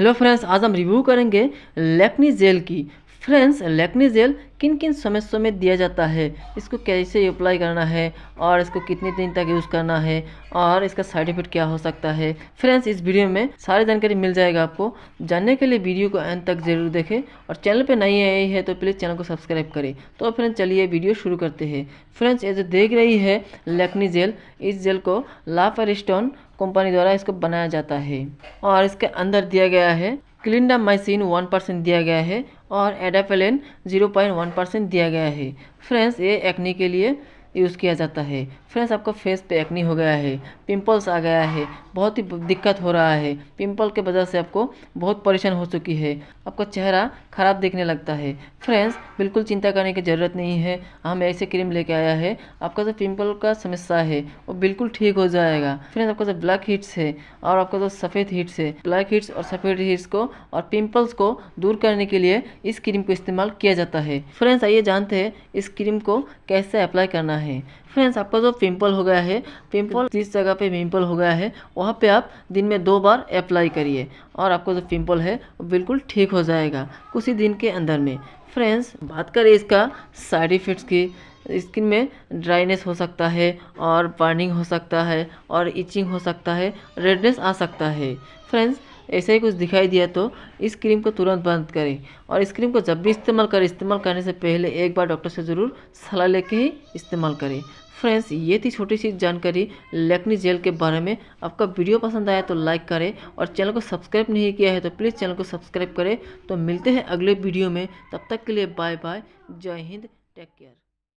hello friends आज हम review करेंगे लेपनी जेल की फ्रेंड्स लेकनी जेल किन किन समस्याओं में दिया जाता है इसको कैसे अप्लाई करना है और इसको कितने दिन तक यूज़ करना है और इसका साइड इफेक्ट क्या हो सकता है फ्रेंड्स इस वीडियो में सारी जानकारी मिल जाएगा आपको जानने के लिए वीडियो को एंड तक ज़रूर देखें और चैनल पर नहीं आई है तो प्लीज़ चैनल को सब्सक्राइब करें तो फ्रेंड्स चलिए वीडियो शुरू करते हैं फ्रेंड्स ये जो देख रही है लेकनी जेल इस जेल को लाफर स्टोन कंपनी द्वारा इसको बनाया जाता है और इसके अंदर दिया गया है क्लिंडा माइसिन वन परसेंट दिया गया है और एडापेलिन 0.1 परसेंट दिया गया है फ्रेंड्स ये एक्नी के लिए यूज़ किया जाता है फ्रेंड्स आपका फेस पे एक्नी हो गया है पिंपल्स आ गया है बहुत ही दिक्कत हो रहा है पिंपल के वजह से आपको बहुत परेशान हो चुकी है आपका चेहरा ख़राब दिखने लगता है फ्रेंड्स बिल्कुल चिंता करने की ज़रूरत नहीं है हम ऐसे क्रीम लेके आया है आपका जो पिंपल का समस्या है वो बिल्कुल ठीक हो जाएगा फ्रेंड्स आपका जो ब्लैक हिट्स है और आपका जो सफ़ेद हिट्स है ब्लैक हिट्स और सफ़ेद हिट्स को और पिम्पल्स को दूर करने के लिए इस क्रीम को इस्तेमाल किया जाता है फ्रेंड्स आइए जानते हैं इस क्रीम को कैसे अप्लाई करना है फ्रेंड्स आपका जो पिंपल हो गया है पिंपल जिस जगह पे पिंपल हो गया है वहाँ पे आप दिन में दो बार अप्लाई करिए और आपको जो पिम्पल है वो बिल्कुल ठीक हो जाएगा कुछ ही दिन के अंदर में फ्रेंड्स बात करें इसका साइड इफ़ेक्ट्स की स्किन में ड्राइनेस हो सकता है और बर्निंग हो सकता है और इचिंग हो सकता है रेडनेस आ सकता है फ्रेंड्स ऐसा ही कुछ दिखाई दिया तो इस क्रीम को तुरंत बंद करें और इस क्रीम को जब भी इस्तेमाल करें इस्तेमाल करने से पहले एक बार डॉक्टर से ज़रूर सलाह लेके ही इस्तेमाल करें फ्रेंड्स ये थी छोटी सी जानकारी लेकनी जेल के बारे में आपका वीडियो पसंद आया तो लाइक करें और चैनल को सब्सक्राइब नहीं किया है तो प्लीज़ चैनल को सब्सक्राइब करें तो मिलते हैं अगले वीडियो में तब तक के लिए बाय बाय जय हिंद टेक केयर